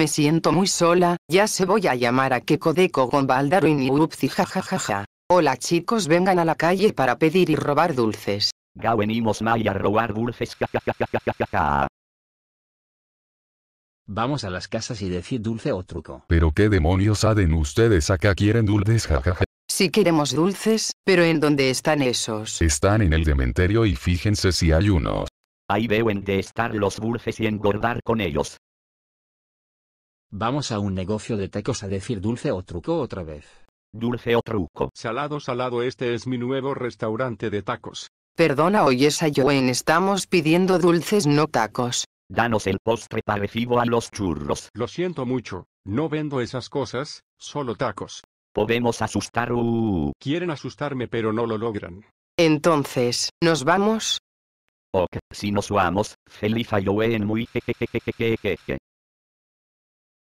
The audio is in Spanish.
me siento muy sola, ya se voy a llamar a Kekodeko con Baldaro y Upsi jajajaja. Hola chicos vengan a la calle para pedir y robar dulces. Ya venimos a robar dulces jajajajajaja. Vamos a las casas y decir dulce o truco. Pero qué demonios hacen ustedes acá quieren dulces jajaja. Si queremos dulces, pero ¿en dónde están esos? Están en el cementerio y fíjense si hay unos. Ahí veo en de estar los dulces y engordar con ellos. Vamos a un negocio de tacos a decir dulce o truco otra vez. Dulce o truco. Salado, salado, este es mi nuevo restaurante de tacos. Perdona, hoy es Joen, estamos pidiendo dulces, no tacos. Danos el postre parecido a los churros. Lo siento mucho, no vendo esas cosas, solo tacos. Podemos asustar. Uh. Quieren asustarme, pero no lo logran. Entonces, ¿nos vamos? Ok, si nos vamos, feliz Joen muy